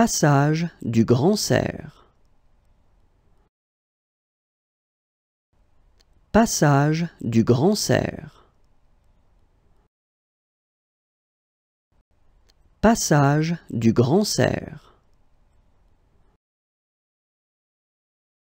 Passage du Grand Cerf Passage du Grand Cerf Passage du Grand Cerf